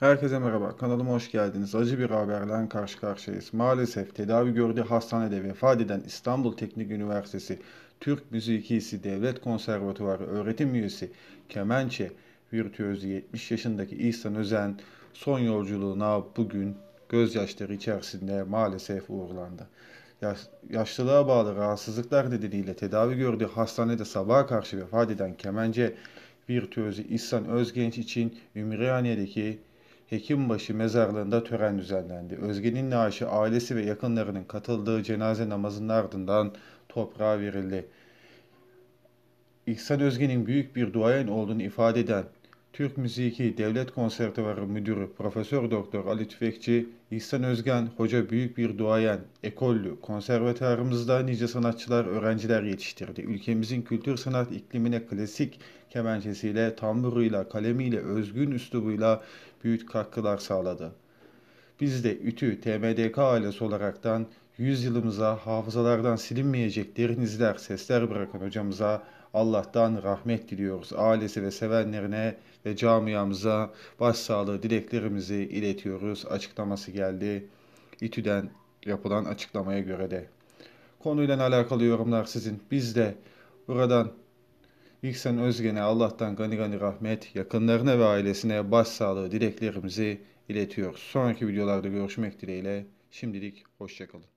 Herkese merhaba, kanalıma hoş geldiniz. Acı bir haberle karşı karşıyayız. Maalesef tedavi gördüğü hastanede vefat eden İstanbul Teknik Üniversitesi Türk Müzikisi Devlet Konservatuvarı öğretim üyesi Kemençe virtüözü 70 yaşındaki İhsan Özen son yolculuğuna bugün gözyaşları içerisinde maalesef uğurlandı. Yaş, yaşlılığa bağlı rahatsızlıklar nedeniyle tedavi gördüğü hastanede sabaha karşı vefat eden Kemence virtüözü İhsan Özgenç için Ümraniye'deki Hekimbaşı mezarlığında tören düzenlendi. Özge'nin naaşı ailesi ve yakınlarının katıldığı cenaze namazının ardından toprağa verildi. İhsan Özge'nin büyük bir duayen olduğunu ifade eden Türk Müziki Devlet Konservatuvarı Müdürü Profesör Doktor Ali Tüfekçi, İhsan Özgen hoca büyük bir duayen, ekollü, konservatuarımızda nice sanatçılar, öğrenciler yetiştirdi. Ülkemizin kültür sanat iklimine klasik kemençesiyle, tamburuyla, kalemiyle, özgün üslubuyla büyük katkılar sağladı. Biz de ÜTÜ, TMDK ailesi olaraktan yüzyılımıza hafızalardan silinmeyecek derin izler, sesler bırakan hocamıza Allah'tan rahmet diliyoruz. Ailesi ve sevenlerine ve camiamıza başsağlığı dileklerimizi iletiyoruz. Açıklaması geldi. İTÜ'den yapılan açıklamaya göre de. Konuyla alakalı yorumlar sizin. Biz de buradan İhsan Özgen'e Allah'tan gani gani rahmet, yakınlarına ve ailesine başsağlığı dileklerimizi iletiyoruz. Sonraki videolarda görüşmek dileğiyle. Şimdilik hoşçakalın.